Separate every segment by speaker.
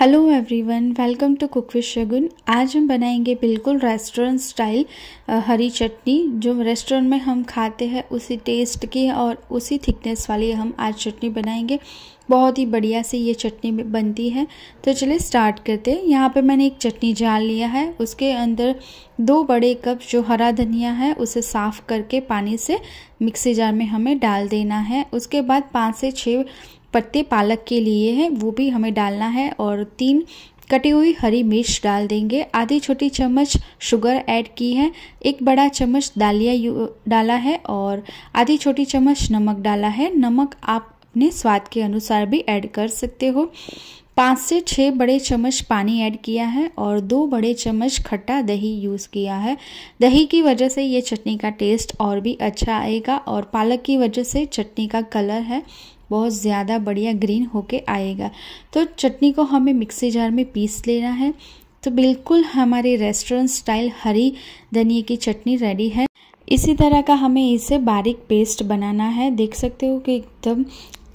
Speaker 1: hello everyone welcome to cook with Shagun आज हम बनाएंगे बिल्कुल रेस्टोरेंट स्टाइल हरी चटनी जो रेस्टोरेंट में हम खाते हैं उसी टेस्ट की और उसी थिकनेस वाली हम आज चटनी बनाएंगे बहुत ही बढ़िया से ये चटनी बनती है तो चलिए स्टार्ट करते हैं यहाँ पे मैंने एक चटनी जाल लिया है उसके अंदर दो बड़े कप जो हरा धनिया है उसे साफ़ करके पानी से मिक्सी जार में हमें डाल देना है उसके बाद पाँच से छः पत्ते पालक के लिए हैं वो भी हमें डालना है और तीन कटी हुई हरी मिर्च डाल देंगे आधी छोटी चम्मच शुगर ऐड की है एक बड़ा चम्मच दालिया डाला है और आधी छोटी चम्मच नमक डाला है नमक आप अपने स्वाद के अनुसार भी ऐड कर सकते हो पाँच से छः बड़े चम्मच पानी ऐड किया है और दो बड़े चम्मच खट्टा दही यूज़ किया है दही की वजह से ये चटनी का टेस्ट और भी अच्छा आएगा और पालक की वजह से चटनी का कलर है बहुत ज़्यादा बढ़िया ग्रीन होके आएगा तो चटनी को हमें मिक्सी जार में पीस लेना है तो बिल्कुल हमारे रेस्टोरेंट स्टाइल हरी धनिए की चटनी रेडी है इसी तरह का हमें इसे बारीक पेस्ट बनाना है देख सकते हो कि एकदम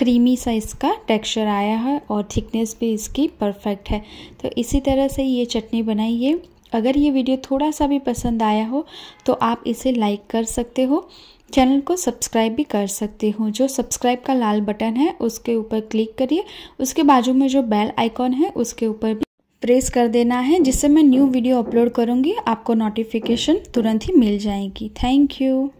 Speaker 1: क्रीमी सा इसका टेक्सचर आया है और थिकनेस भी इसकी परफेक्ट है तो इसी तरह से ये चटनी बनाइए अगर ये वीडियो थोड़ा सा भी पसंद आया हो तो आप इसे लाइक कर सकते हो चैनल को सब्सक्राइब भी कर सकते हो जो सब्सक्राइब का लाल बटन है उसके ऊपर क्लिक करिए उसके बाजू में जो बेल आइकॉन है उसके ऊपर भी प्रेस कर देना है जिससे मैं न्यू वीडियो अपलोड करूँगी आपको नोटिफिकेशन तुरंत ही मिल जाएगी थैंक यू